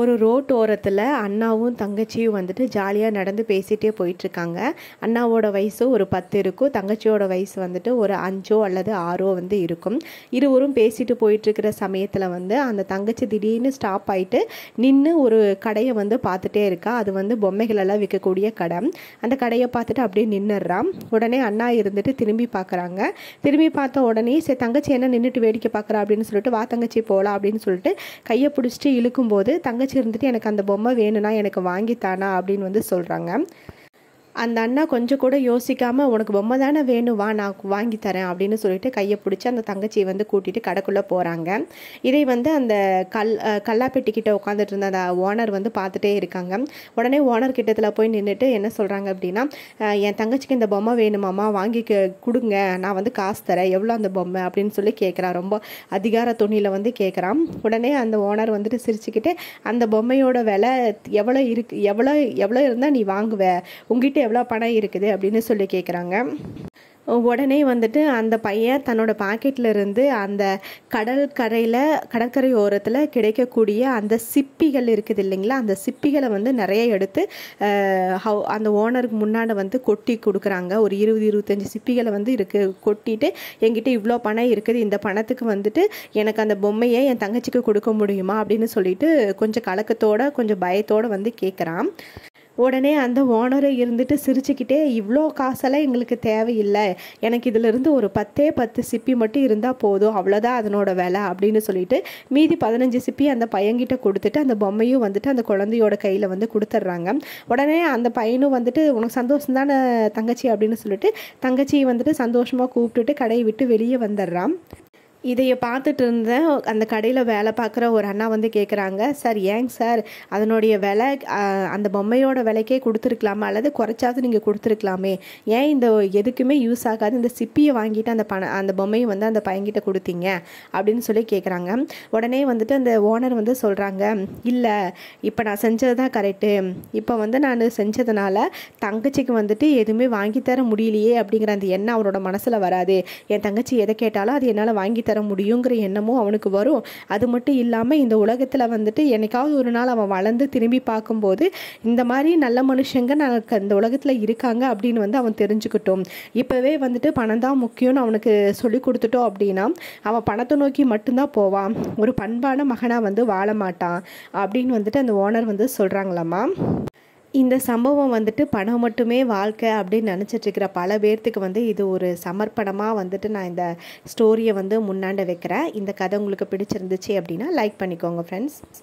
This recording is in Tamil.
ஒரு ரோட்டோரத்தில் அண்ணாவும் தங்கச்சியும் வந்துட்டு ஜாலியாக நடந்து பேசிகிட்டே போயிட்டுருக்காங்க அண்ணாவோட வயசு ஒரு பத்து இருக்கும் தங்கச்சியோட வயசு வந்துட்டு ஒரு அஞ்சோ அல்லது ஆறோ வந்து இருக்கும் இருவரும் பேசிட்டு போயிட்டுருக்கிற சமயத்தில் வந்து அந்த தங்கச்சி திடீர்னு ஸ்டாப் ஆகிட்டு நின்று ஒரு கடையை வந்து பார்த்துட்டே இருக்கா அது வந்து பொம்மைகளெல்லாம் விற்கக்கூடிய கடை அந்த கடையை பார்த்துட்டு அப்படியே நின்றுறான் உடனே அண்ணா இருந்துட்டு திரும்பி பார்க்குறாங்க திரும்பி பார்த்த உடனே சரி தங்கச்சி என்ன நின்றுட்டு வேடிக்கை பார்க்குறா அப்படின்னு சொல்லிட்டு வா தங்கச்சி போகலாம் அப்படின்னு சொல்லிட்டு கையை பிடிச்சிட்டு இழுக்கும்போது தங்க தங்கச்சி இருந்துட்டு எனக்கு அந்த பொம்மை வேணும்னா எனக்கு வாங்கித்தானா அப்படின்னு வந்து சொல்கிறாங்க அந்த அண்ணா கொஞ்சம் கூட யோசிக்காமல் உனக்கு பொம்மை தானே வேணும் வா நான் வாங்கி தரேன் அப்படின்னு சொல்லிட்டு கையை பிடிச்சி அந்த தங்கச்சியை வந்து கூட்டிகிட்டு கடைக்குள்ளே போகிறாங்க இதை வந்து அந்த கல் கல்லாப்பெட்டிக்கிட்ட உட்காந்துட்டு இருந்த அந்த ஓனர் வந்து பார்த்துட்டே இருக்காங்க உடனே ஓனர் கிட்டத்தில் போய் நின்றுட்டு என்ன சொல்கிறாங்க அப்படின்னா என் தங்கச்சிக்கு இந்த பொம்மை வேணுமாம்மா வாங்கி கொடுங்க நான் வந்து காசு தரேன் எவ்வளோ அந்த பொம்மை அப்படின்னு சொல்லி கேட்குறான் ரொம்ப அதிகார துணியில் வந்து கேட்குறான் உடனே அந்த ஓனர் வந்துட்டு சிரிச்சுக்கிட்டு அந்த பொம்மையோட விலை எவ்வளோ இருக்கு எவ்வளோ எவ்வளோ இருந்தால் நீ வாங்குவ உங்ககிட்ட எவ்வளோ பணம் இருக்குது அப்படின்னு சொல்லி கேட்குறாங்க உடனே வந்துட்டு அந்த பையன் தன்னோட பாக்கெட்டில் இருந்து அந்த கடற்கரையில் கடற்கரை ஓரத்தில் கிடைக்கக்கூடிய அந்த சிப்பிகள் இருக்குது இல்லைங்களா அந்த சிப்பிகளை வந்து நிறைய எடுத்து ஹவு அந்த ஓனருக்கு முன்னாடி வந்து கொட்டி கொடுக்குறாங்க ஒரு இருபது இருபத்தஞ்சி சிப்பிகளை வந்து இருக்கு கொட்டிட்டு என்கிட்ட இவ்வளோ பணம் இருக்குது இந்த பணத்துக்கு வந்துட்டு எனக்கு அந்த பொம்மையை என் தங்கச்சிக்கு கொடுக்க முடியுமா அப்படின்னு சொல்லிட்டு கொஞ்சம் கலக்கத்தோடு கொஞ்சம் பயத்தோடு வந்து கேட்குறான் உடனே அந்த ஓனரை இருந்துட்டு சிரிச்சுக்கிட்டே இவ்வளோ காசெல்லாம் எங்களுக்கு தேவையில்லை எனக்கு இதிலிருந்து ஒரு பத்தே பத்து சிப்பி மட்டும் இருந்தால் போதும் அவ்வளோதான் அதனோட விலை அப்படின்னு சொல்லிட்டு மீதி பதினஞ்சு சிப்பி அந்த பையன்கிட்ட கொடுத்துட்டு அந்த பொம்மையும் வந்துட்டு அந்த குழந்தையோட கையில் வந்து கொடுத்துட்றாங்க உடனே அந்த பையனும் வந்துட்டு உனக்கு சந்தோஷம் தானே தங்கச்சி அப்படின்னு சொல்லிட்டு தங்கச்சியை வந்துட்டு சந்தோஷமாக கூப்பிட்டுட்டு கடையை விட்டு வெளியே வந்துடுறான் இதைய பார்த்துட்டு இருந்தேன் அந்த கடையில் வேலை பார்க்குற ஒரு அண்ணா வந்து கேட்குறாங்க சார் ஏங்க சார் அதனுடைய விலை அந்த பொம்மையோட விலைக்கே கொடுத்துருக்கலாமா அல்லது குறைச்சாவது நீங்கள் கொடுத்துருக்கலாமே ஏன் இந்த எதுக்குமே யூஸ் ஆகாது இந்த சிப்பியை வாங்கிட்டு அந்த பணம் அந்த பொம்மையை வந்து அந்த பையன்கிட்ட கொடுத்தீங்க அப்படின்னு சொல்லி கேட்குறாங்க உடனே வந்துட்டு அந்த ஓனர் வந்து சொல்கிறாங்க இல்லை இப்போ நான் செஞ்சது தான் கரெக்டு இப்போ வந்து நான் செஞ்சதுனால தங்கச்சிக்கு வந்துட்டு எதுவுமே வாங்கித்தர முடியலையே அப்படிங்கிற அந்த எண்ணம் அவரோட மனசில் வராது என் தங்கச்சி எதை கேட்டாலும் அது என்னால் வாங்கி தர தர முடியுங்கிற எண்ணமும் அவனுக்கு வரும் அது மட்டும் இல்லாமல் இந்த உலகத்தில் வந்துட்டு என்னைக்காவது ஒரு நாள் அவன் வளர்ந்து திரும்பி பார்க்கும்போது இந்த மாதிரி நல்ல மனுஷங்க நமக்கு அந்த உலகத்தில் இருக்காங்க அப்படின்னு வந்து அவன் தெரிஞ்சுக்கிட்டோம் இப்போவே வந்துட்டு பணம் தான் முக்கியம்னு அவனுக்கு சொல்லி கொடுத்துட்டோம் அப்படின்னா அவன் பணத்தை நோக்கி மட்டும்தான் போவான் ஒரு பண்பான மகனாக வந்து வாழ மாட்டான் அப்படின்னு வந்துட்டு அந்த ஓனர் வந்து சொல்கிறாங்களாம்மா இந்த சம்பவம் வந்துட்டு பணம் மட்டுமே வாழ்க்கை அப்படின்னு நினச்சிட்ருக்கிற பல பேர்த்துக்கு வந்து இது ஒரு சமர்ப்பணமாக வந்துட்டு நான் இந்த ஸ்டோரியை வந்து முன்னாண்ட வைக்கிறேன் இந்த கதை உங்களுக்கு பிடிச்சிருந்துச்சு அப்படின்னா லைக் பண்ணிக்கோங்க ஃப்ரெண்ட்ஸ்